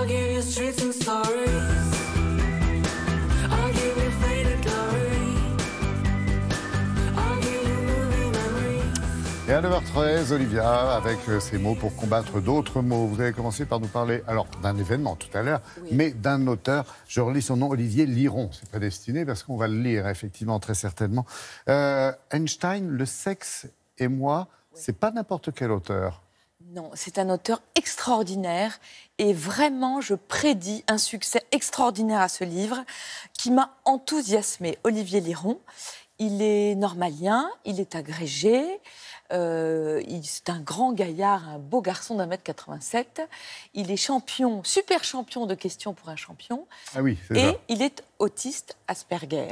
Et à 9h13, Olivia, avec euh, ces mots pour combattre d'autres mots. Vous avez commencé par nous parler, alors, d'un événement tout à l'heure, mais d'un auteur. Je relis son nom, Olivier Liron. C'est pas destiné parce qu'on va le lire, effectivement, très certainement. Euh, Einstein, le sexe et moi, c'est pas n'importe quel auteur. Non, c'est un auteur extraordinaire et vraiment, je prédis un succès extraordinaire à ce livre qui m'a enthousiasmé. Olivier Liron, il est normalien, il est agrégé, euh, c'est un grand gaillard, un beau garçon d'un mètre 87. Il est champion, super champion de questions pour un champion. Ah oui, Et il est autiste Asperger.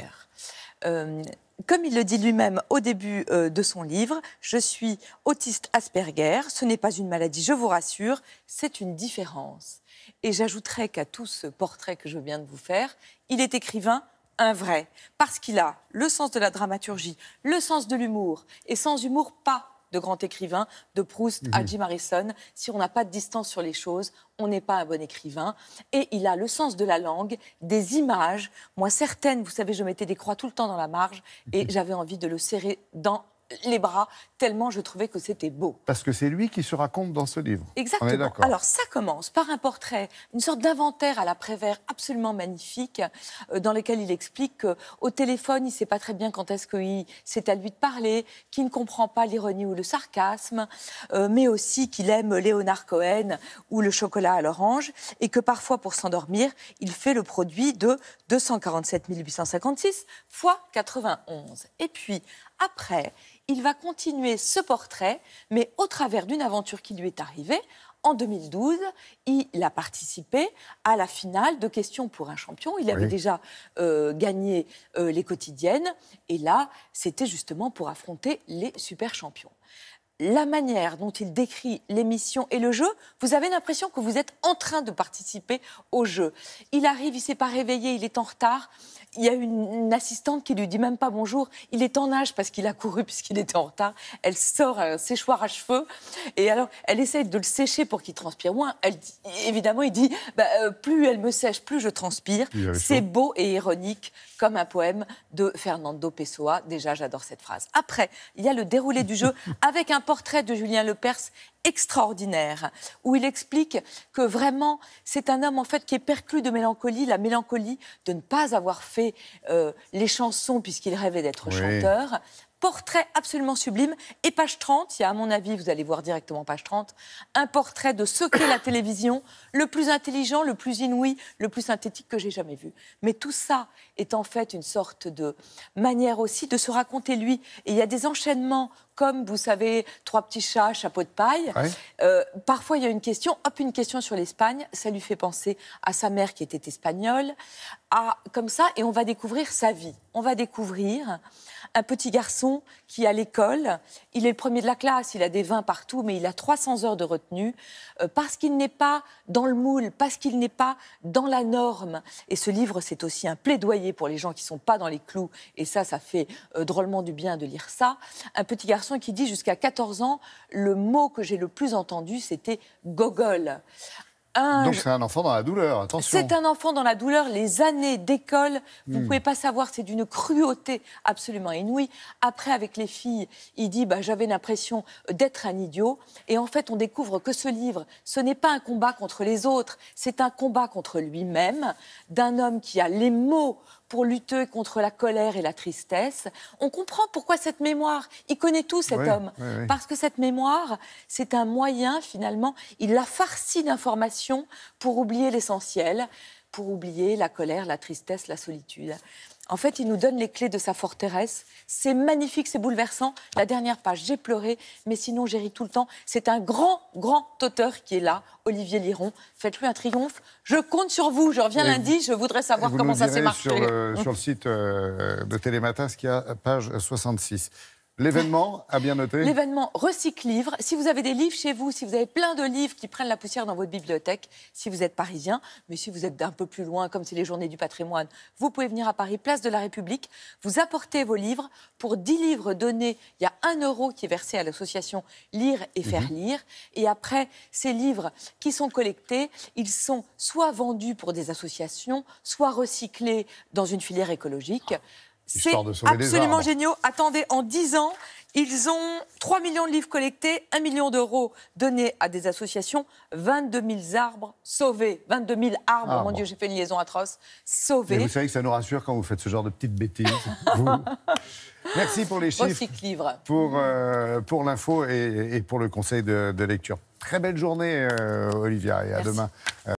Euh, comme il le dit lui-même au début euh, de son livre, je suis autiste Asperger, ce n'est pas une maladie, je vous rassure, c'est une différence. Et j'ajouterais qu'à tout ce portrait que je viens de vous faire, il est écrivain, un vrai, parce qu'il a le sens de la dramaturgie, le sens de l'humour, et sans humour, pas de grands écrivains, de Proust à mhm. Jim Harrison. Si on n'a pas de distance sur les choses, on n'est pas un bon écrivain. Et il a le sens de la langue, des images. Moi, certaines, vous savez, je mettais des croix tout le temps dans la marge et mhm. j'avais envie de le serrer dans les bras, tellement je trouvais que c'était beau. Parce que c'est lui qui se raconte dans ce livre. Exactement. Alors ça commence par un portrait, une sorte d'inventaire à la Prévert absolument magnifique, euh, dans lequel il explique qu'au téléphone, il ne sait pas très bien quand est-ce que c'est à lui de parler, qu'il ne comprend pas l'ironie ou le sarcasme, euh, mais aussi qu'il aime Léonard Cohen ou le chocolat à l'orange, et que parfois, pour s'endormir, il fait le produit de 247 856 fois 91. Et puis, après, il va continuer ce portrait, mais au travers d'une aventure qui lui est arrivée. En 2012, il a participé à la finale de Questions pour un champion. Il avait déjà euh, gagné euh, les quotidiennes. Et là, c'était justement pour affronter les super champions la manière dont il décrit l'émission et le jeu, vous avez l'impression que vous êtes en train de participer au jeu. Il arrive, il ne s'est pas réveillé, il est en retard. Il y a une, assistante qui lui dit même pas bonjour. Il est en nage parce qu'il a couru puisqu'il était en retard. Elle sort un séchoir à cheveux et alors elle essaie de le sécher pour qu'il transpire moins. Elle évidemment, il dit bah, euh, plus elle me sèche, plus je transpire. C'est beau et ironique comme un poème de Fernando Pessoa. Déjà, j'adore cette phrase. Après, il y a le déroulé du jeu avec un portrait de Julien Lepers extraordinaire où il explique que vraiment c'est un homme en fait qui est perclus de mélancolie, la mélancolie de ne pas avoir fait euh, les chansons puisqu'il rêvait d'être chanteur. Portrait absolument sublime. Et page 30, il y a à mon avis, vous allez voir directement page 30, un portrait de ce qu'est la télévision, le plus intelligent, le plus inouï, le plus synthétique que j'ai jamais vu. Mais tout ça est en fait une sorte de manière aussi de se raconter lui. Et il y a des enchaînements comme vous savez, trois petits chats, chapeau de paille. Euh, parfois, il y a une question, hop, une question sur l'Espagne. Ça lui fait penser à sa mère qui était espagnole, à comme ça, et on va découvrir sa vie. On va découvrir un petit garçon qui à l'école. Il est le premier de la classe, il a des vins partout, mais il a 300 heures de retenue euh, parce qu'il n'est pas dans le moule, parce qu'il n'est pas dans la norme. Et ce livre, c'est aussi un plaidoyer pour les gens qui sont pas dans les clous. Et ça, ça fait euh, drôlement du bien de lire ça. Un petit garçon qui dit jusqu'à 14 ans, le mot que j'ai le plus entendu, c'était gogol. Donc c'est un enfant dans la douleur, attention. C'est un enfant dans la douleur. Les années d'école, vous ne hmm. pouvez pas savoir, c'est d'une cruauté absolument inouïe. Après, avec les filles, il dit bah, J'avais l'impression d'être un idiot. Et en fait, on découvre que ce livre, ce n'est pas un combat contre les autres, c'est un combat contre lui-même, d'un homme qui a les mots pour lutter contre la colère et la tristesse. On comprend pourquoi cette mémoire, il connaît tout cet homme, parce que cette mémoire, c'est un moyen finalement, il la farcit d'informations pour oublier l'essentiel, pour oublier la colère, la tristesse, la solitude. En fait, il nous donne les clés de sa forteresse. C'est magnifique, c'est bouleversant. La dernière page, j'ai pleuré, mais sinon j'ai ri tout le temps. C'est un grand, grand auteur qui est là, Olivier Liron. Faites-lui un triomphe. Je compte sur vous. Je reviens lundi. Je voudrais savoir comment ça s'est marché. Sur le, sur le site euh, de Télématin, ce qui a, page 66. L'événement à bien noter L'événement Recycle Livre. Si vous avez des livres chez vous, si vous avez plein de livres qui prennent la poussière dans votre bibliothèque, si vous êtes parisien, mais si vous êtes d'un peu plus loin, comme c'est les journées du patrimoine, vous pouvez venir à Paris, place de la République. Vous apportez vos livres. Pour 10 livres donnés, il y a 1 euro qui est versé à l'association Lire et Faire mhm. Lire. Et après, ces livres qui sont collectés, ils sont soit vendus pour des associations, soit recyclés dans une filière écologique. C'est absolument génial. Attendez, en 10 ans, ils ont 3 millions de livres collectés, 1 million d'euros donnés à des associations, 22 000 arbres sauvés. 22 000 arbres, ah, mon Dieu, j'ai fait une liaison atroce. Sauvés. vous savez que ça nous rassure quand vous faites ce genre de petites bêtises. vous. Merci pour les chiffres. Euh, pour, l'info et, pour le conseil de, lecture. Très belle journée, euh, Olivia, et à demain. Euh,